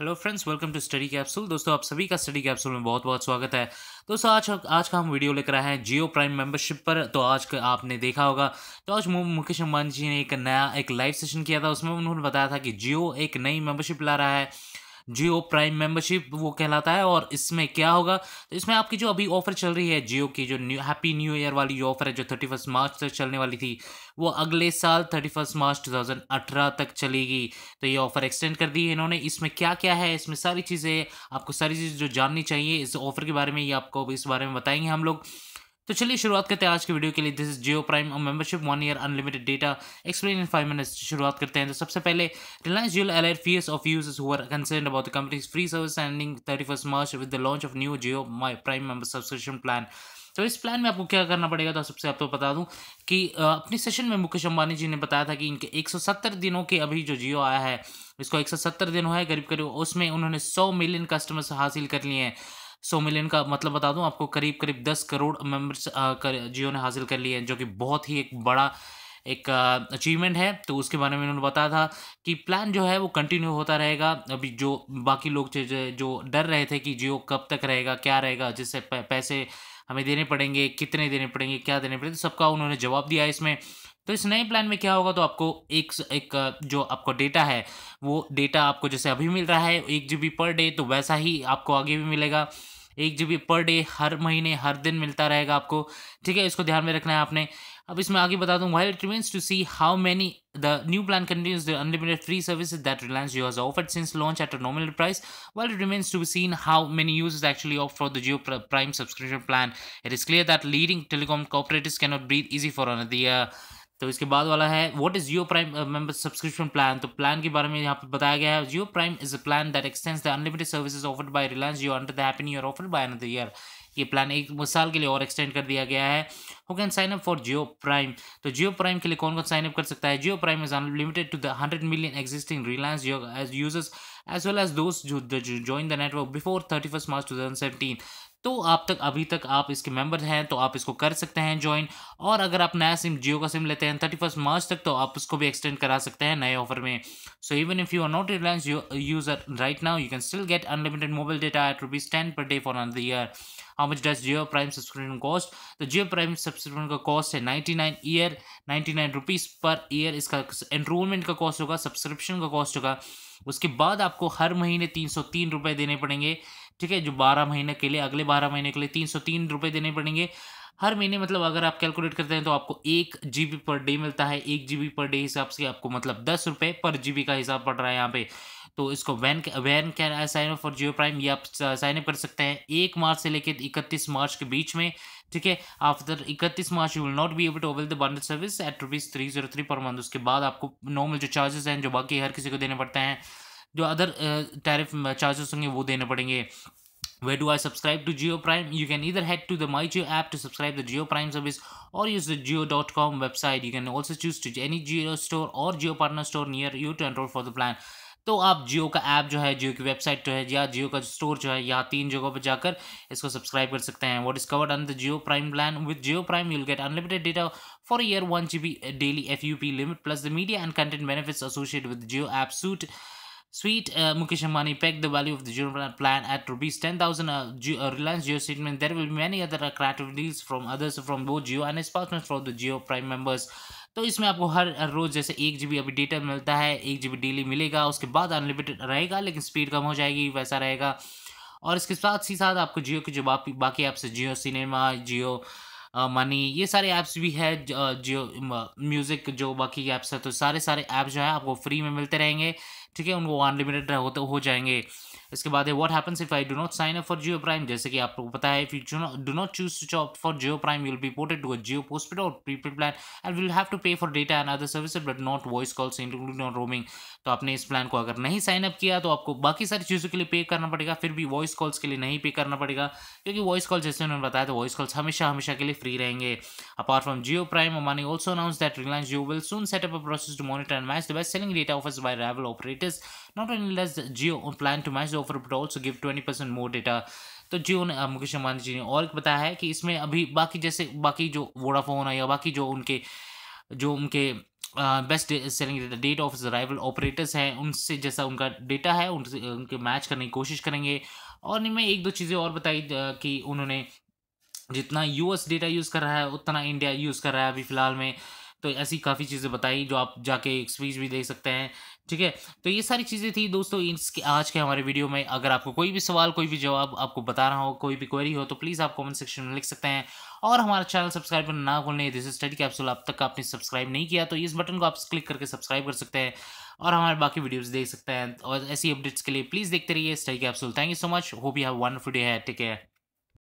Hello friends welcome to study capsule दोस्तों आप सभी का स्टडी कैप्सूल में बहुत बहुत स्वागत है दोस्तों आज आज का हम वीडियो लेकर आए हैं जियो प्राइम मेंबरशिप पर तो आज का आपने देखा होगा तो आज मुकेश अंबानी जी ने एक नया एक लाइव सेशन किया था उसमें उन्होंने बताया था कि जियो एक नई मेंबरशिप ला रहा है जियो प्राइम मेंबरशिप वो कहलाता है और इसमें क्या होगा तो इसमें आपकी जो अभी ऑफर चल रही है जियो की जो न्यू हैप्पी न्यू ईयर वाली जो ऑफर है जो थर्टी फर्स्ट मार्च तक चलने वाली थी वो अगले साल thirty first March two thousand अठारह तक चलेगी तो ये ऑफर एक्सटेंड कर दी है इन्होंने इसमें क्या क्या है इसमें सारी चीज़ें आपको सारी चीज़ जो जाननी चाहिए इस ऑफर के बारे में ये आपको इस बारे में बताएंगे हम लोग तो चलिए शुरुआत करते हैं आज के वीडियो के लिए दिस इज जियो प्राइम और membership one year unlimited data explain in five minutes शुरुआत करते हैं तो सबसे पहले Reliance Jio alert fees of users हुआ concern about the companies free service ending thirty first March with the launch of new Jio my prime member subscription plan तो इस plan में आपको क्या करना पड़ेगा तो सबसे आपको तो बता दूं कि अपने सेशन में मुकेश अंबानी जी ने बताया था कि इनके 170 दिनों के अभी जो जियो आया है इसको 170 दिन हुआ है करीब करीब उसमें उन्होंने 100 मिलियन कस्टमर्स हासिल कर लिए हैं सौ मिलियन का मतलब बता दूं आपको करीब करीब दस करोड़ मेंबर्स कर, जियो ने हासिल कर लिए हैं जो कि बहुत ही एक बड़ा एक अचीवमेंट है तो उसके बारे में उन्होंने बताया था कि प्लान जो है वो कंटिन्यू होता रहेगा अभी जो बाकी लोग जो डर रहे थे कि जियो कब तक रहेगा क्या रहेगा जिससे पैसे हमें देने पड़ेंगे कितने देने पड़ेंगे क्या देने पड़ेंगे तो सबका उन्होंने जवाब दिया इसमें तो इस नए प्लान में क्या होगा तो आपको एक एक जो आपका डेटा है वो डेटा आपको जैसे अभी मिल रहा है एक जी पर डे तो वैसा ही आपको आगे भी मिलेगा एक जी पर डे हर महीने हर दिन मिलता रहेगा आपको ठीक है इसको ध्यान में रखना है आपने अब इसमें आगे बता दूँ while it remains to see how many the new plan continues the unlimited free service that Reliance Jio has offered since launch at a nominal price while it remains to be seen how many is actually of for the Jio prime subscription plan it is clear that leading telecom cooperative can not breathe easy for another तो इसके बाद वाला है what is Jio prime member subscription plan तो plan के बारे में यहाँ पे बताया गया है Jio prime is a plan that extends the unlimited services offered by Reliance Jio under the happen year offered by another year ये प्लान एक साल के लिए और एक्सटेंड कर दिया गया है who can sign up for Jio prime तो जियो प्राइम के लिए कौन कौन साइन अप कर सकता है Jio prime is unlimited to the hundred million existing Reliance Jio as users as as well दोस्त जो join the network before thirty first March two thousand seventeen तो आप तक अभी तक आप इसके मेंबर हैं तो आप इसको कर सकते हैं ज्वाइन और अगर आप नया सिम जियो का सिम लेते हैं थर्टी फर्स्ट मार्च तक तो आप उसको भी एक्सटेंड करा सकते हैं नए ऑफर में so even if you are not Reliance user right now you can still get unlimited mobile data at rupees ten per day for another year how much does Jio prime subscription cost तो Jio prime subscription का cost है ninety nine year ninety nine rupees per year इसका enrollment का cost होगा subscription का cost होगा उसके बाद आपको हर महीने तीन सौ तीन रुपये देने पड़ेंगे ठीक है जो बारह महीने के लिए अगले बारह महीने के लिए तीन सौ तीन रुपये देने पड़ेंगे हर महीने मतलब अगर आप कैलकुलेट करते हैं तो आपको एक जी पर डे मिलता है एक जी पर डे हिसाब से आपको मतलब दस रुपये पर जी का हिसाब पड़ रहा है यहाँ पे तो इसको वैन वैन can sign up for Jio prime ये आप साइन अप कर सकते हैं एक मार्च से लेकर इकतीस मार्च के बीच में ठीक है आफ्टर इकतीस March you will not be able to avail the bundle service at rupees three zero three per month उसके बाद आपको नॉर्मल जो चार्जेस हैं जो बाकी हर किसी को देने पड़ते हैं जो अदर टैरिफ चार्जेस होंगे वो देने पड़ेंगे way do I subscribe to Jio prime you can either head to the my Jio app to subscribe the Jio prime service or use the Jio dot com website you can also choose to any Jio store or Jio partner store near you to enroll for the plan तो आप जियो का app जो है जियो की website जो है या जियो का स्टोर जो है या तीन जगहों पर जाकर इसको सब्सक्राइब कर सकते हैं what is covered on the Jio prime plan with Jio prime you'll get unlimited data for year one G B daily F U P limit plus the media and content benefits associate with Jio app suite Sweet, uh, Mukesh Ambani pegged the value of the Juno plan at rupees 10,000 uh, G uh, Reliance Geo statement. There will be many other creative deals from others from both Geo and sponsors from the Geo Prime members. तो इसमें आपको हर रोज़ जैसे एक जी अभी data मिलता है एक जी daily मिलेगा उसके बाद अनलिमिटेड रहेगा लेकिन स्पीड कम हो जाएगी वैसा रहेगा और इसके साथ ही साथ आपको जियो के जो बाकी apps Jio cinema Jio money ये सारे ऐप्स भी है जियो म्यूज़िक जो बाकी ऐप्स है तो सारे सारे ऐप्स जो है आपको फ्री में मिलते रहेंगे ठीक है उनको अनलिमिटेड होते हो जाएंगे इसके बाद है what happens if I do not sign up for Jio prime जैसे कि आप लोग पता है if you do not choose to chop for Jio prime will be ported to a Jio postpaid or prepaid plan and will have to pay for data and other service but not voice calls including on roaming तो आपने इस plan को अगर नहीं sign up किया तो आपको बाकी सारी चीज़ों के लिए पे करना पड़ेगा फिर भी वॉइस कॉल्स के लिए नहीं पे करना पड़ेगा क्योंकि वॉइस कॉल जैसे उन्होंने बताया तो वॉइस कॉल्स हमेशा हमेशा के लिए फ्री रहेंगे अपार्ट फ्रॉम जियो प्राइम अमानी also announce that Reliance Jio will soon set up a process to monitor and match the best selling data offers by rival operator is not only lets Jio plan to match the offer but also give twenty percent more data तो जियो ने मुकेश अंबानी जी ने और बताया है कि इसमें अभी बाकी जैसे बाकी जो वोडाफोन है या बाकी जो उनके जो उनके best selling data date of rival operators हैं उनसे जैसा उनका डेटा है उनसे उनके मैच करने की कोशिश करेंगे और इनमें एक दो चीज़ें और बताई कि उन्होंने जितना यूएस डेटा यूज़ कर रहा है उतना इंडिया यूज़ कर रहा है अभी फ़िलहाल में तो ऐसी काफ़ी चीज़ें बताई जो आप जाके स्पीच भी देख सकते हैं ठीक है तो ये सारी चीज़ें थी दोस्तों इसके आज के हमारे वीडियो में अगर आपको कोई भी सवाल कोई भी जवाब आपको बताना हो कोई भी क्वेरी हो तो प्लीज़ आप कमेंट सेक्शन में लिख सकते हैं और हमारा चैनल सब्सक्राइब करना ना भूलने दिस स्टडी कैप्सूल अब तक आपने सब्सक्राइब नहीं किया तो इस बटन को आप क्लिक करके सब्सक्राइब कर सकते हैं और हमारे बाकी वीडियोज़ देख सकते हैं और ऐसी अपडेट्स के लिए प्लीज़ देखते रहिए study capsule thank you so much hope you have फू डे है टेक केयर